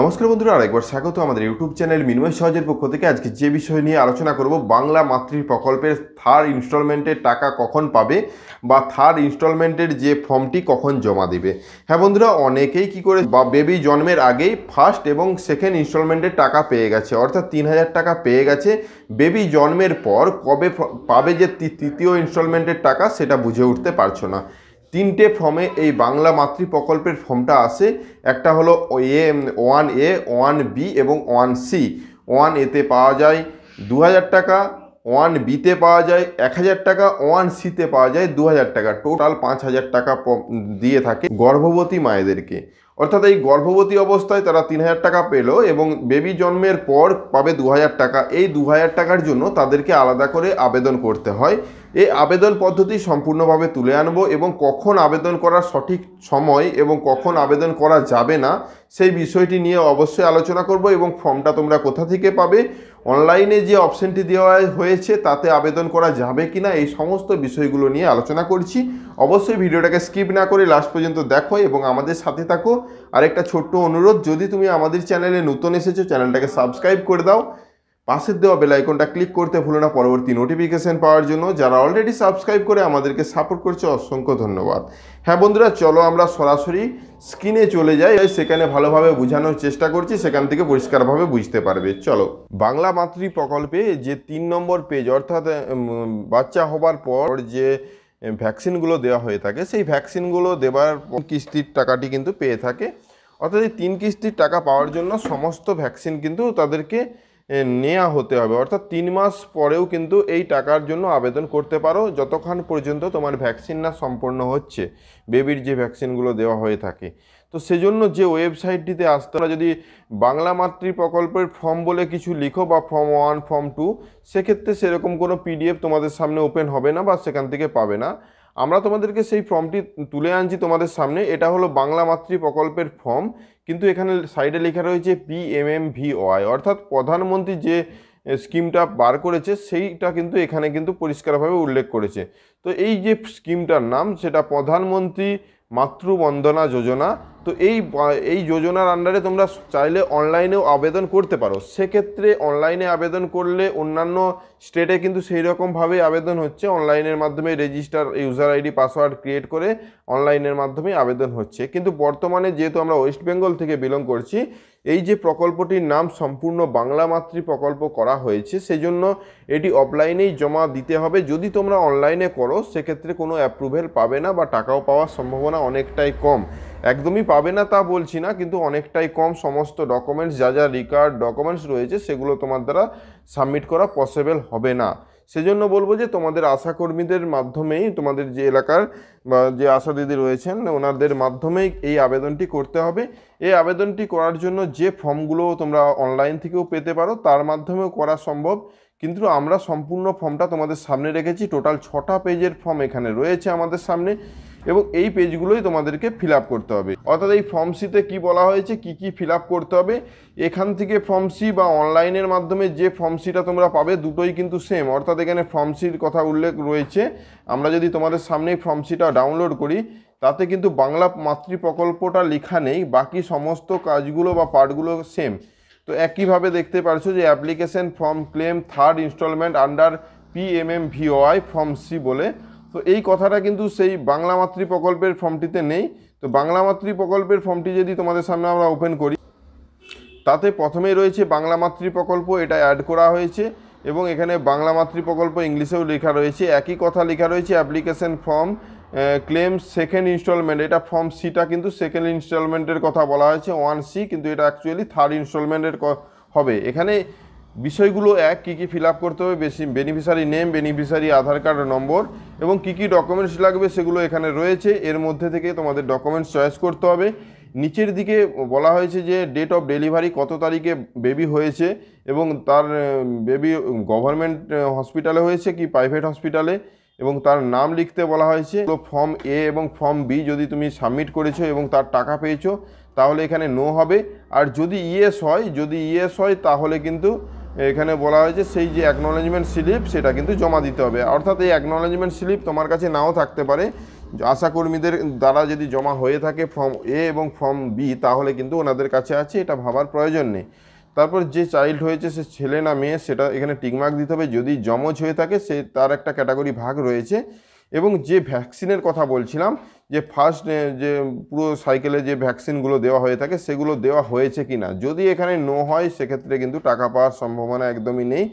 নমস্কার বন্ধুরা আরেকবার স্বাগত আমাদের ইউটিউব চ্যানেল মিনময় সহজের পক্ষ থেকে আজকে যে বিষয় নিয়ে আলোচনা করব বাংলা মাতৃ প্রকল্পের থার্ড ইনস্টলমেন্টের টাকা কখন পাবে বা থার্ড ইনস্টলমেন্টের যে ফর্মটি কখন জমা দেবে হ্যাঁ বন্ধুরা অনেকেই কি করে বা বেবি জন্মের আগেই ফার্স্ট এবং সেকেন্ড ইনস্টলমেন্টের টাকা পেয়ে গেছে অর্থাৎ তিন হাজার টাকা পেয়ে গেছে বেবি জন্মের পর কবে পাবে যে তৃতীয় ইনস্টলমেন্টের টাকা সেটা বুঝে উঠতে পারছো না তিনটে ফর্মে এই বাংলা মাতৃ প্রকল্পের ফর্মটা আসে একটা হলো A one A one B এবং ওয়ান সি ওয়ান এতে পাওয়া যায় দু টাকা ওয়ান বিতে পাওয়া যায় এক হাজার টাকা ওয়ান সিতে পাওয়া যায় দু হাজার টাকা টোটাল পাঁচ হাজার টাকা দিয়ে থাকে গর্ভবতী মায়েদেরকে অর্থাৎ এই গর্ভবতী অবস্থায় তারা তিন হাজার টাকা পেল এবং বেবি জন্মের পর পাবে দু হাজার টাকা এই দু হাজার টাকার জন্য তাদেরকে আলাদা করে আবেদন করতে হয় এই আবেদন পদ্ধতি সম্পূর্ণভাবে তুলে আনব এবং কখন আবেদন করার সঠিক সময় এবং কখন আবেদন করা যাবে না সেই বিষয়টি নিয়ে অবশ্যই আলোচনা করব এবং ফর্মটা তোমরা কোথা থেকে পাবে অনলাইনে যে অপশনটি দেওয়া হয়েছে তাতে আবেদন করা যাবে কি না এই সমস্ত বিষয়গুলো নিয়ে আলোচনা করছি অবশ্যই ভিডিওটাকে স্কিপ না করে লাস্ট পর্যন্ত দেখো এবং আমাদের সাথে থাকো আর একটা ছোট্ট অনুরোধ যদি তুমি আমাদের চ্যানেলে নতুন এসেছো চ্যানেলটাকে সাবস্ক্রাইব করে দাও পাশের দেওয়া বেলাইকনটা ক্লিক করতে ভুলো না পরবর্তী নোটিফিকেশান পাওয়ার জন্য যারা অলরেডি সাবস্ক্রাইব করে আমাদেরকে সাপোর্ট করছে অসংখ্য ধন্যবাদ হ্যাঁ বন্ধুরা চলো আমরা সরাসরি স্ক্রিনে চলে যাই সেখানে ভালোভাবে বোঝানোর চেষ্টা করছি সেখান থেকে পরিষ্কারভাবে বুঝতে পারবে চলো বাংলা মাতৃ প্রকল্পে যে তিন নম্বর পেজ অর্থাৎ বাচ্চা হবার পর যে ভ্যাকসিনগুলো দেওয়া হয়ে থাকে সেই ভ্যাকসিনগুলো দেওয়ার কিস্তির টাকাটি কিন্তু পেয়ে থাকে অর্থাৎ এই তিন কিস্তির টাকা পাওয়ার জন্য সমস্ত ভ্যাকসিন কিন্তু তাদেরকে নেওয়া হতে হবে অর্থাৎ তিন মাস পরেও কিন্তু এই টাকার জন্য আবেদন করতে পারো যতক্ষণ পর্যন্ত তোমার ভ্যাকসিন না সম্পন্ন হচ্ছে বেবির যে ভ্যাকসিনগুলো দেওয়া হয়ে থাকে তো সেজন্য যে ওয়েবসাইটটিতে আসতে হবে যদি বাংলা মাতৃ প্রকল্পের ফর্ম বলে কিছু লিখো বা ফর্ম ওয়ান ফর্ম টু সেক্ষেত্রে সেরকম কোনো পিডিএফ তোমাদের সামনে ওপেন হবে না বা সেখান থেকে পাবে না আমরা তোমাদেরকে সেই ফর্মটি তুলে আনছি তোমাদের সামনে এটা হলো বাংলা মাতৃ প্রকল্পের ফর্ম কিন্তু এখানে সাইডে লেখা রয়েছে ওয়াই অর্থাৎ প্রধানমন্ত্রী যে স্কিমটা বার করেছে সেইটা কিন্তু এখানে কিন্তু পরিষ্কারভাবে উল্লেখ করেছে তো এই যে স্কিমটার নাম সেটা প্রধানমন্ত্রী মাতৃবন্দনা যোজনা তো এই এই যোজনার আন্ডারে তোমরা চাইলে অনলাইনেও আবেদন করতে পারো সেক্ষেত্রে অনলাইনে আবেদন করলে অন্যান্য স্টেটে কিন্তু সেই রকমভাবে আবেদন হচ্ছে অনলাইনের মাধ্যমে register user ID password create করে অনলাইনের মাধ্যমে আবেদন হচ্ছে কিন্তু বর্তমানে যেহেতু আমরা ওয়েস্ট বেঙ্গল থেকে বিলং করছি এই যে প্রকল্পটির নাম সম্পূর্ণ বাংলা মাতৃ প্রকল্প করা হয়েছে সেজন্য এটি অফলাইনেই জমা দিতে হবে যদি তোমরা অনলাইনে করো সেক্ষেত্রে কোনো অ্যাপ্রুভেল পাবে না বা টাকাও পাওয়ার সম্ভাবনা অনেকটাই কম একদমই পাবে না তা বলছি না কিন্তু অনেকটাই কম সমস্ত ডকুমেন্টস যা যা রিকার্ড ডকুমেন্টস রয়েছে সেগুলো তোমার দ্বারা সাবমিট করা পসিবল হবে না সেজন্য বলবো যে তোমাদের আশাকর্মীদের মাধ্যমেই তোমাদের যে এলাকার বা যে আশা দিদি রয়েছেন ওনাদের মাধ্যমেই এই আবেদনটি করতে হবে এই আবেদনটি করার জন্য যে ফর্মগুলো তোমরা অনলাইন থেকেও পেতে পারো তার মাধ্যমেও করা সম্ভব কিন্তু আমরা সম্পূর্ণ ফর্মটা তোমাদের সামনে রেখেছি টোটাল ছটা পেজের ফর্ম এখানে রয়েছে আমাদের সামনে এবং এই পেজগুলোই তোমাদেরকে ফিল করতে হবে অর্থাৎ এই ফর্ম সিতে কী বলা হয়েছে কি কি ফিল করতে হবে এখান থেকে ফর্ম সি বা অনলাইনের মাধ্যমে যে ফর্ম সিটা তোমরা পাবে দুটোই কিন্তু সেম অর্থাৎ এখানে ফর্ম সির কথা উল্লেখ রয়েছে আমরা যদি তোমাদের সামনে ফর্ম সিটা ডাউনলোড করি তাতে কিন্তু বাংলা মাতৃ প্রকল্পটা লেখা নেই বাকি সমস্ত কাজগুলো বা পার্টগুলো সেম তো একইভাবে দেখতে পারছো যে application form claim third instalment under P M M VOI form C বলে তো এই কথাটা কিন্তু সেই বাংলা মাতৃ প্রকল্পের ফর্মটিতে নেই তো বাংলা মাতৃ প্রকল্পের ফর্মটি যদি তোমাদের সামনে আমরা ওপেন করি তাতে প্রথমেই রয়েছে বাংলা মাতৃ প্রকল্প এটা অ্যাড করা হয়েছে এবং এখানে বাংলা মাতৃ প্রকল্প ইংলিশেও লেখা রয়েছে একই কথা লেখা রয়েছে application form claim second instalment এটা ফর্ম সিটা কিন্তু সেকেন্ড ইনস্টলমেন্টের কথা বলা হয়েছে ওয়ান সি কিন্তু এটা অ্যাকচুয়ালি থার্ড ইনস্টলমেন্টের হবে এখানে বিষয়গুলো এক কী কী ফিল করতে হবে বেশি beneficiary name beneficiary Aadhaar card number এবং কী কী ডকুমেন্টস লাগবে সেগুলো এখানে রয়েছে এর মধ্যে থেকে তোমাদের ডকুমেন্টস চয়েস করতে হবে নিচের দিকে বলা হয়েছে যে ডেট অফ ডেলিভারি কত তারিখে বেবি হয়েছে এবং তার বেবি গভর্নমেন্ট হসপিটালে হয়েছে কি প্রাইভেট হসপিটালে এবং তার নাম লিখতে বলা হয়েছে ফর্ম এ এবং ফর্ম বি যদি তুমি সাবমিট করেছো এবং তার টাকা পেয়েছো তাহলে এখানে নো হবে আর যদি ইয়েস হয় যদি ইয়েস হয় তাহলে কিন্তু এখানে বলা হয়েছে সেই যে অ্যাকনোলেজমেন্ট স্লিপ সেটা কিন্তু জমা দিতে হবে অর্থাৎ এই অ্যাকনোলেজমেন্ট স্লিপ তোমার কাছে নাও থাকতে পারে আশাকর্মীদের দ্বারা যদি জমা হয়ে থাকে ফর্ম এ এবং ফর্ম বি তাহলে কিন্তু ওনাদের কাছে আছে এটা ভাবার প্রয়োজন নেই তারপর যে চাইল্ড হয়েছে সে ছেলে না মেয়ে সেটা এখানে টিকমার্ক দিতে হবে যদি জমজ হয়ে থাকে সে তার একটা ক্যাটাগরি ভাগ রয়েছে এবং যে ভ্যাকসিনের কথা বলছিলাম যে ফার্স্ট যে পুরো সাইকেলে যে ভ্যাকসিনগুলো দেওয়া হয়ে থাকে সেগুলো দেওয়া হয়েছে কি না যদি এখানে নো হয় সেক্ষেত্রে কিন্তু টাকা পাওয়ার সম্ভাবনা একদমই নেই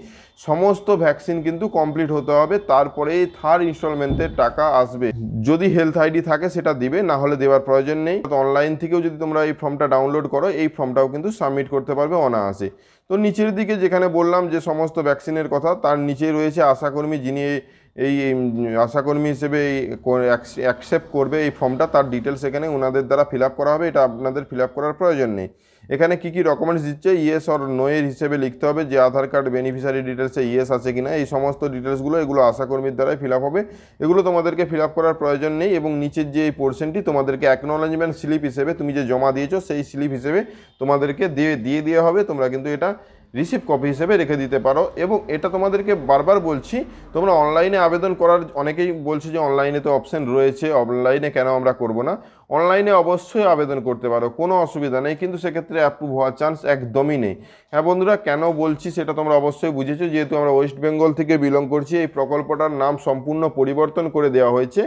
সমস্ত ভ্যাকসিন কিন্তু কমপ্লিট হতে হবে তারপরেই থার্ড ইনস্টলমেন্টের টাকা আসবে যদি হেলথ আইডি থাকে সেটা দিবে না হলে দেওয়ার প্রয়োজন নেই অনলাইন থেকেও যদি তোমরা এই ফর্মটা ডাউনলোড করো এই ফর্মটাও কিন্তু সাবমিট করতে পারবে অনায়াসে তো নিচের দিকে যেখানে বললাম যে সমস্ত ভ্যাকসিনের কথা তার নিচে রয়েছে আশাকর্মী যিনি এই আশাকর্মী হিসেবে এই অ্যাকসেপ্ট করবে এই ফর্মটা তার ডিটেলস এখানে ওনাদের দ্বারা ফিল করা হবে এটা আপনাদের ফিল করার প্রয়োজন নেই এখানে কি কি ডকুমেন্টস দিচ্ছে ইয়েস অর নোয়ের হিসেবে লিখতে হবে যে আধার কার্ড বেনিফিশিয়ারি ডিটেলসে ইয়েস আছে কিনা এই সমস্ত ডিটেলসগুলো এগুলো আশাকর্মীর দ্বারাই ফিল হবে এগুলো তোমাদেরকে ফিল করার প্রয়োজন নেই এবং নিচের যে এই পোর্শনটি তোমাদেরকে অ্যাকনোলজমেন্ট স্লিপ হিসেবে তুমি যে জমা দিয়েছো সেই স্লিপ হিসেবে তোমাদেরকে দিয়ে দিয়ে দেওয়া হবে তোমরা কিন্তু এটা রিসিভ কপি হিসেবে রেখে দিতে পারো এবং এটা তোমাদেরকে বারবার বলছি তোমরা অনলাইনে আবেদন করার অনেকেই বলছে যে অনলাইনে তো অপশান রয়েছে অনলাইনে কেন আমরা করব না অনলাইনে অবশ্যই আবেদন করতে পারো কোনো অসুবিধা নেই কিন্তু সেক্ষেত্রে অ্যাপ্রুভ হওয়ার চান্স একদমই নেই হ্যাঁ বন্ধুরা কেন বলছি সেটা তোমরা অবশ্যই বুঝেছো যেহেতু আমরা ওয়েস্ট বেঙ্গল থেকে বিলং করছি এই প্রকল্পটার নাম সম্পূর্ণ পরিবর্তন করে দেওয়া হয়েছে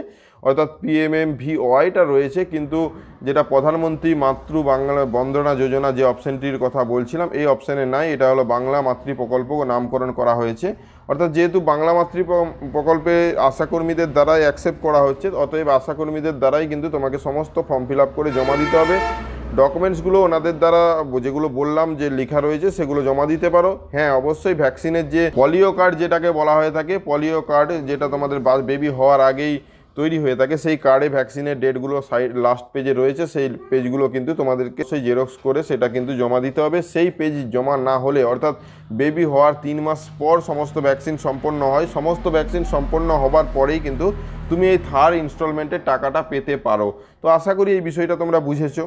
অর্থাৎ পিএমএম ভি ওয়াইটা রয়েছে কিন্তু যেটা প্রধানমন্ত্রী মাতৃ বাংলা বন্দনা যোজনা যে অপশানটির কথা বলছিলাম এই অপশানে নাই এটা হলো বাংলা মাতৃ প্রকল্প নামকরণ করা হয়েছে অর্থাৎ যেহেতু বাংলা মাতৃ প্রকল্পে আশাকর্মীদের দ্বারাই অ্যাকসেপ্ট করা হচ্ছে অতএব আশাকর্মীদের দ্বারাই কিন্তু তোমাকে সমস্ত ফর্ম ফিল করে জমা দিতে হবে ডকুমেন্টসগুলো ওনাদের দ্বারা যেগুলো বললাম যে লেখা রয়েছে সেগুলো জমা দিতে পারো হ্যাঁ অবশ্যই ভ্যাকসিনের যে পলিও কার্ড যেটাকে বলা হয়ে থাকে পলিও কার্ড যেটা তোমাদের বেবি হওয়ার আগেই তৈরি হয়ে থাকে সেই কার্ডে ভ্যাকসিনের ডেটগুলো সাইড লাস্ট পেজে রয়েছে সেই পেজগুলো কিন্তু তোমাদেরকে সেই জেরক্স করে সেটা কিন্তু জমা দিতে হবে সেই পেজ জমা না হলে অর্থাৎ বেবি হওয়ার তিন মাস পর সমস্ত ভ্যাকসিন সম্পন্ন হয় সমস্ত ভ্যাকসিন সম্পন্ন হবার পরেই কিন্তু তুমি এই থার্ড ইনস্টলমেন্টের টাকাটা পেতে পারো তো আশা করি এই বিষয়টা তোমরা বুঝেছো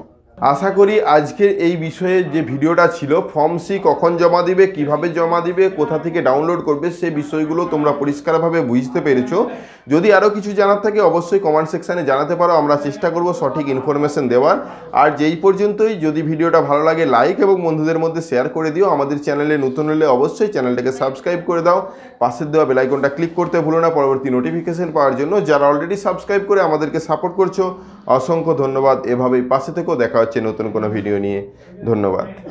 আশা করি আজকের এই বিষয়ে যে ভিডিওটা ছিল ফর্ম সি কখন জমা দিবে কিভাবে জমা দিবে কোথা থেকে ডাউনলোড করবে সে বিষয়গুলো তোমরা পরিষ্কারভাবে বুঝতে পেরেছো যদি আরও কিছু জানার থাকে অবশ্যই কমেন্ট সেকশানে জানাতে পারো আমরা চেষ্টা করব সঠিক ইনফরমেশন দেওয়ার আর যেই পর্যন্তই যদি ভিডিওটা ভালো লাগে লাইক এবং বন্ধুদের মধ্যে শেয়ার করে দিও আমাদের চ্যানেলে নতুন হলে অবশ্যই চ্যানেলটাকে সাবস্ক্রাইব করে দাও পাশের দেওয়া বেলাইকনটা ক্লিক করতে ভুলো না পরবর্তী নোটিফিকেশান পাওয়ার জন্য যারা অলরেডি সাবস্ক্রাইব করে আমাদেরকে সাপোর্ট করছো অসংখ্য ধন্যবাদ এভাবেই পাশে থেকেও দেখা হচ্ছে নতুন কোনো ভিডিও নিয়ে ধন্যবাদ